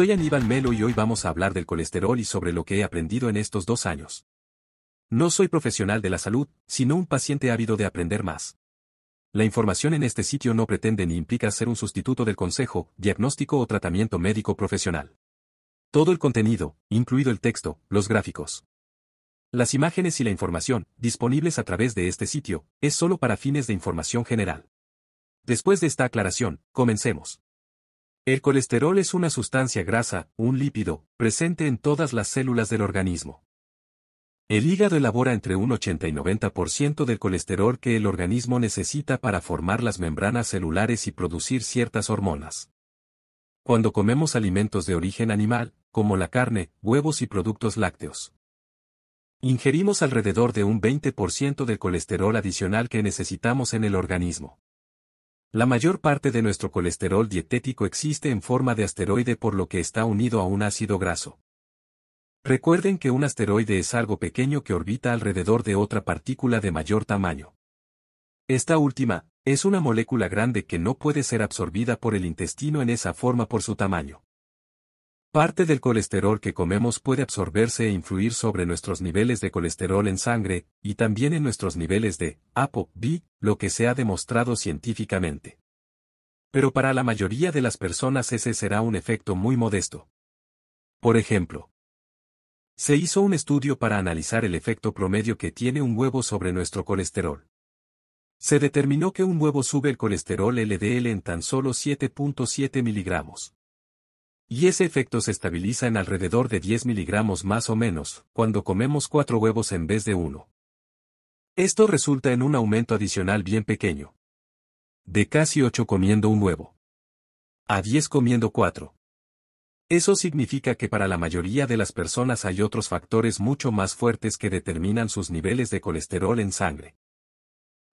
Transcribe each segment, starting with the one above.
Soy Aníbal Melo y hoy vamos a hablar del colesterol y sobre lo que he aprendido en estos dos años. No soy profesional de la salud, sino un paciente ávido de aprender más. La información en este sitio no pretende ni implica ser un sustituto del consejo, diagnóstico o tratamiento médico profesional. Todo el contenido, incluido el texto, los gráficos, las imágenes y la información, disponibles a través de este sitio, es solo para fines de información general. Después de esta aclaración, comencemos. El colesterol es una sustancia grasa, un lípido, presente en todas las células del organismo. El hígado elabora entre un 80 y 90% del colesterol que el organismo necesita para formar las membranas celulares y producir ciertas hormonas. Cuando comemos alimentos de origen animal, como la carne, huevos y productos lácteos, ingerimos alrededor de un 20% del colesterol adicional que necesitamos en el organismo. La mayor parte de nuestro colesterol dietético existe en forma de asteroide por lo que está unido a un ácido graso. Recuerden que un asteroide es algo pequeño que orbita alrededor de otra partícula de mayor tamaño. Esta última, es una molécula grande que no puede ser absorbida por el intestino en esa forma por su tamaño. Parte del colesterol que comemos puede absorberse e influir sobre nuestros niveles de colesterol en sangre, y también en nuestros niveles de ApoB, lo que se ha demostrado científicamente. Pero para la mayoría de las personas ese será un efecto muy modesto. Por ejemplo, se hizo un estudio para analizar el efecto promedio que tiene un huevo sobre nuestro colesterol. Se determinó que un huevo sube el colesterol LDL en tan solo 7.7 miligramos. Y ese efecto se estabiliza en alrededor de 10 miligramos más o menos, cuando comemos 4 huevos en vez de uno. Esto resulta en un aumento adicional bien pequeño. De casi 8 comiendo un huevo. A 10 comiendo 4. Eso significa que para la mayoría de las personas hay otros factores mucho más fuertes que determinan sus niveles de colesterol en sangre.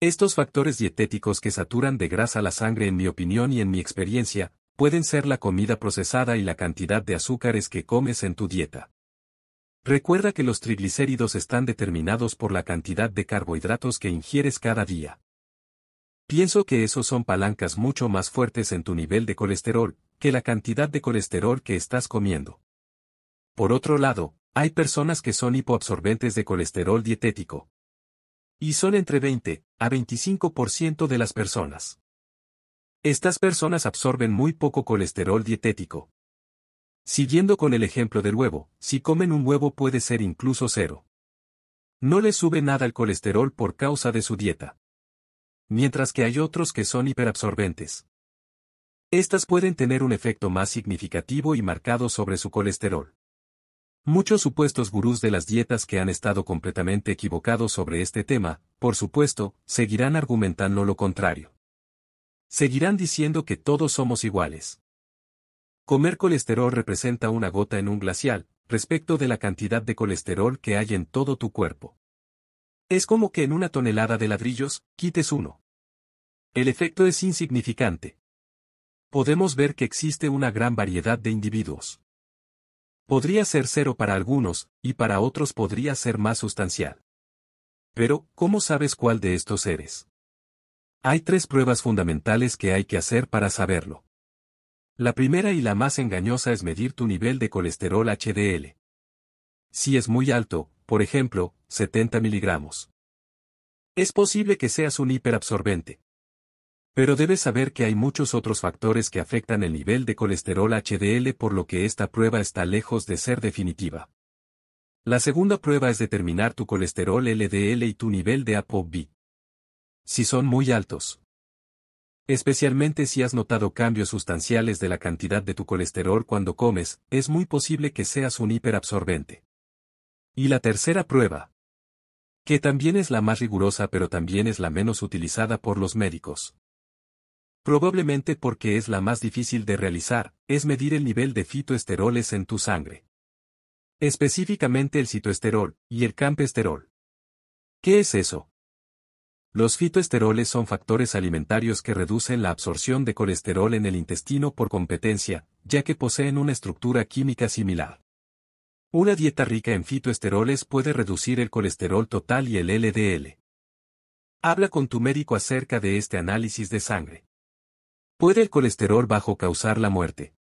Estos factores dietéticos que saturan de grasa la sangre en mi opinión y en mi experiencia, pueden ser la comida procesada y la cantidad de azúcares que comes en tu dieta. Recuerda que los triglicéridos están determinados por la cantidad de carbohidratos que ingieres cada día. Pienso que esos son palancas mucho más fuertes en tu nivel de colesterol, que la cantidad de colesterol que estás comiendo. Por otro lado, hay personas que son hipoabsorbentes de colesterol dietético. Y son entre 20 a 25% de las personas. Estas personas absorben muy poco colesterol dietético. Siguiendo con el ejemplo del huevo, si comen un huevo puede ser incluso cero. No les sube nada el colesterol por causa de su dieta. Mientras que hay otros que son hiperabsorbentes. Estas pueden tener un efecto más significativo y marcado sobre su colesterol. Muchos supuestos gurús de las dietas que han estado completamente equivocados sobre este tema, por supuesto, seguirán argumentando lo contrario. Seguirán diciendo que todos somos iguales. Comer colesterol representa una gota en un glacial, respecto de la cantidad de colesterol que hay en todo tu cuerpo. Es como que en una tonelada de ladrillos, quites uno. El efecto es insignificante. Podemos ver que existe una gran variedad de individuos. Podría ser cero para algunos, y para otros podría ser más sustancial. Pero, ¿cómo sabes cuál de estos eres? Hay tres pruebas fundamentales que hay que hacer para saberlo. La primera y la más engañosa es medir tu nivel de colesterol HDL. Si es muy alto, por ejemplo, 70 miligramos. Es posible que seas un hiperabsorbente. Pero debes saber que hay muchos otros factores que afectan el nivel de colesterol HDL por lo que esta prueba está lejos de ser definitiva. La segunda prueba es determinar tu colesterol LDL y tu nivel de ApoB. Si son muy altos. Especialmente si has notado cambios sustanciales de la cantidad de tu colesterol cuando comes, es muy posible que seas un hiperabsorbente. Y la tercera prueba, que también es la más rigurosa pero también es la menos utilizada por los médicos. Probablemente porque es la más difícil de realizar, es medir el nivel de fitoesteroles en tu sangre. Específicamente el citoesterol y el campesterol. ¿Qué es eso? Los fitoesteroles son factores alimentarios que reducen la absorción de colesterol en el intestino por competencia, ya que poseen una estructura química similar. Una dieta rica en fitoesteroles puede reducir el colesterol total y el LDL. Habla con tu médico acerca de este análisis de sangre. ¿Puede el colesterol bajo causar la muerte?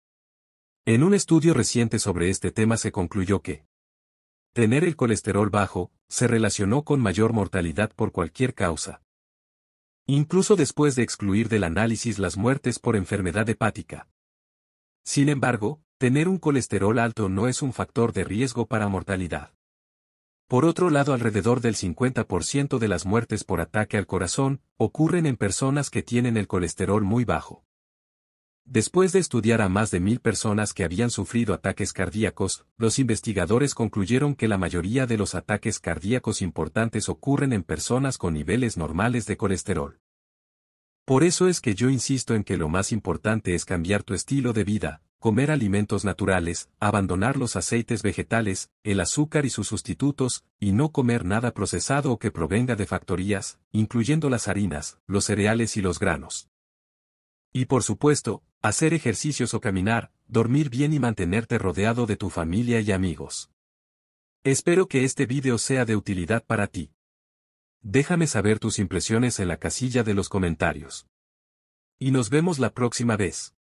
En un estudio reciente sobre este tema se concluyó que Tener el colesterol bajo, se relacionó con mayor mortalidad por cualquier causa. Incluso después de excluir del análisis las muertes por enfermedad hepática. Sin embargo, tener un colesterol alto no es un factor de riesgo para mortalidad. Por otro lado, alrededor del 50% de las muertes por ataque al corazón ocurren en personas que tienen el colesterol muy bajo. Después de estudiar a más de mil personas que habían sufrido ataques cardíacos, los investigadores concluyeron que la mayoría de los ataques cardíacos importantes ocurren en personas con niveles normales de colesterol. Por eso es que yo insisto en que lo más importante es cambiar tu estilo de vida, comer alimentos naturales, abandonar los aceites vegetales, el azúcar y sus sustitutos, y no comer nada procesado o que provenga de factorías, incluyendo las harinas, los cereales y los granos. Y por supuesto, Hacer ejercicios o caminar, dormir bien y mantenerte rodeado de tu familia y amigos. Espero que este video sea de utilidad para ti. Déjame saber tus impresiones en la casilla de los comentarios. Y nos vemos la próxima vez.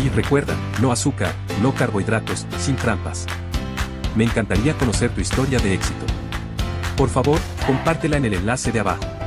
Y recuerda, no azúcar, no carbohidratos, sin trampas. Me encantaría conocer tu historia de éxito. Por favor, compártela en el enlace de abajo.